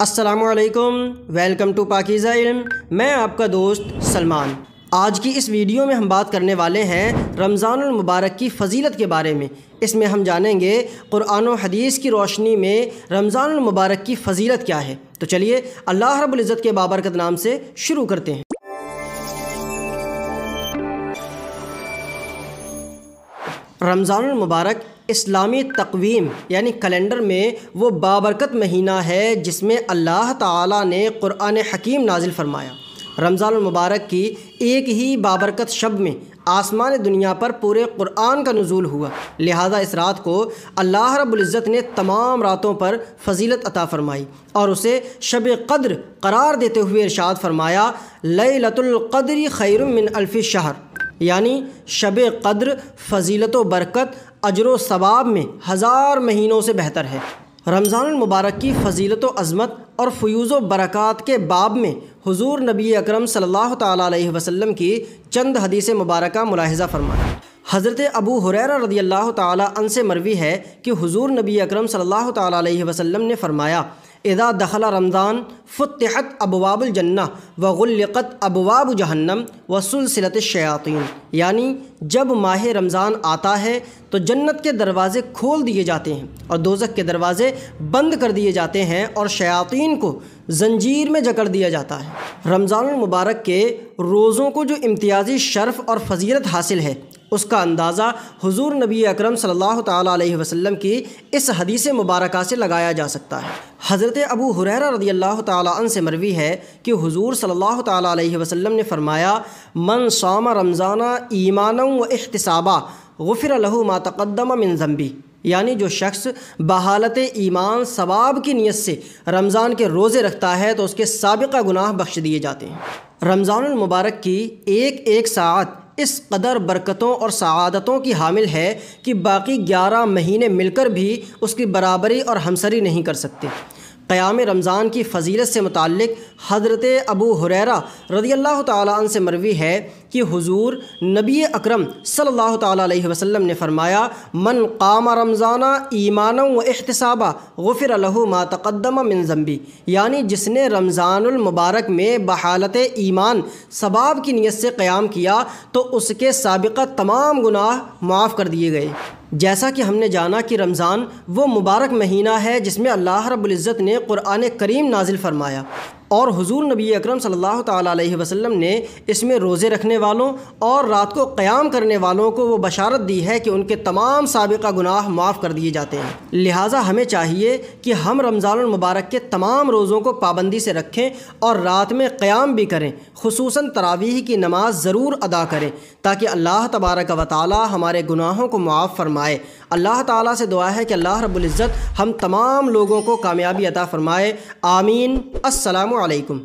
असलकम welcome to पाकिज़ा इल्म मैं आपका दोस्त सलमान आज की इस वीडियो में हम बात करने वाले हैं रमज़ान मुबारक की फजीलत के बारे में इसमें हम जानेंगे क़ुरान हदीस की रोशनी में रमज़ान मुबारक की फजीलत क्या है तो चलिए अल्लाह रब्बुल इज़्ज़त के बाबरकत नाम से शुरू करते हैं रमज़ान मुबारक इस्लामी तकवीम यानी कैलेंडर में वो बाबरकत महीना है जिसमें अल्लाह ताला ने क़ुरान हकीम नाजिल फरमाया रमज़ान मुबारक की एक ही बाबरकत शब में आसमान दुनिया पर पूरे कुरान का नज़ूल हुआ लिहाजा इस रात को अल्लाह रब्ज़त ने तमाम रातों पर फजीलत अता फरमाई और उसे शब कद्र करार देते हुए इरशाद फरमाया लई लतुल्क़द्री खैरमिन अल्फ़ शहर यानी शब कद्र फजीलत व बरकत अजर सवाब में हज़ार महीनों से बेहतर है रमज़ानमबारक की फजीलत अज़मत और फ्यूज़ बरक़ात के बाब में हजूर नबी अक्रम सल्लल्लाहु अलैहि की चंद हदीस मुबारक मुलाहजा फरमाया हज़रत अबू हुरैरा रदी अल्लाह तन से मरवी है कि हजूर नबी अक्रम सल्लल्लाहु अलैहि ने फरमाया इदा दखला रमज़ान फ़तहत अबवाबुलजन्ना वगुल्लत अबवाब जहन्नम वसुलसिलत शयातीन यानी जब माह रमज़ान आता है तो जन्नत के दरवाज़े खोल दिए जाते हैं और दोजक के दरवाज़े बंद कर दिए जाते हैं और शयातीन को जंजीर में जकड़ दिया जाता है रमज़ानमबारक के रोज़ों को जो इम्तियाज़ी शर्फ़ और फजीलत हासिल है उसका अंदाज़ा हुजूर नबी अकरम सल्लल्लाहु अलैहि वसल्लम की इस हदीस मुबारक से लगाया जा सकता है हज़रत अबू हुरैरा रदी अल्लाह तन से मरवी है कि हुजूर सल्लल्लाहु अलैहि वसल्लम ने फरमाया मन साम रमज़ाना ईमानम व अहतसाबा गफ़िर लहू मातक़दम मिन जम्बी यानी जो शख्स बहालत ईमान सवाब की नीयत से रमज़ान के रोज़े रखता है तो उसके सबका गुनाह बख्श दिए जाते हैं रमज़ानमबारक की एक एक साथ इस कदर बरकतों और सदतों की हामिल है कि बाकी ग्यारह महीने मिलकर भी उसकी बराबरी और हमसरी नहीं कर सकते क़याम रमज़ान की फजीलत से मुतक़ हज़रत अबू हुररा रदी अल्लाह तन से मरवी है कि हुजूर नबी अकरम सल्लल्लाहु अलैहि वसल्लम ने फरमाया मन काम रमज़ाना ईमानों व अहतसाबा गफ़िर लहू मा तकदम मिन जम्बी यानी जिसने रमज़ानमबारक में बहालत ईमान सबाब की नीयत से क़्याम किया तो उसके सबक़ा तमाम गुनाह माफ़ कर दिए गए जैसा कि हमने जाना कि रमज़ान वो मुबारक महीना है जिसमें अल्लाह रब्ज़त ने क़ुरान करीम नाजिल फरमाया और हुजूर नबी अकरम सल्लल्लाहु अलैहि वसल्लम ने इसमें रोज़े रखने वालों और रात को क़याम करने वालों को वो बशारत दी है कि उनके तमाम सबका गुनाह माफ़ कर दिए जाते हैं लिहाजा हमें चाहिए कि हम रमज़ान मुबारक के तमाम रोज़ों को पाबंदी से रखें और रात में क़याम भी करें खूस तरावीह की नमाज ज़रूर अदा करें ताकि अल्लाह तबारक व ताली हमारे गुनाहों को मुआफ़ फरमाए अल्लाह ताली से दुआ है कि अल्लाह रब्ज़त हम तमाम लोगों को कामयाबी अता फ़रमाए आमीन असलम আলাইকুম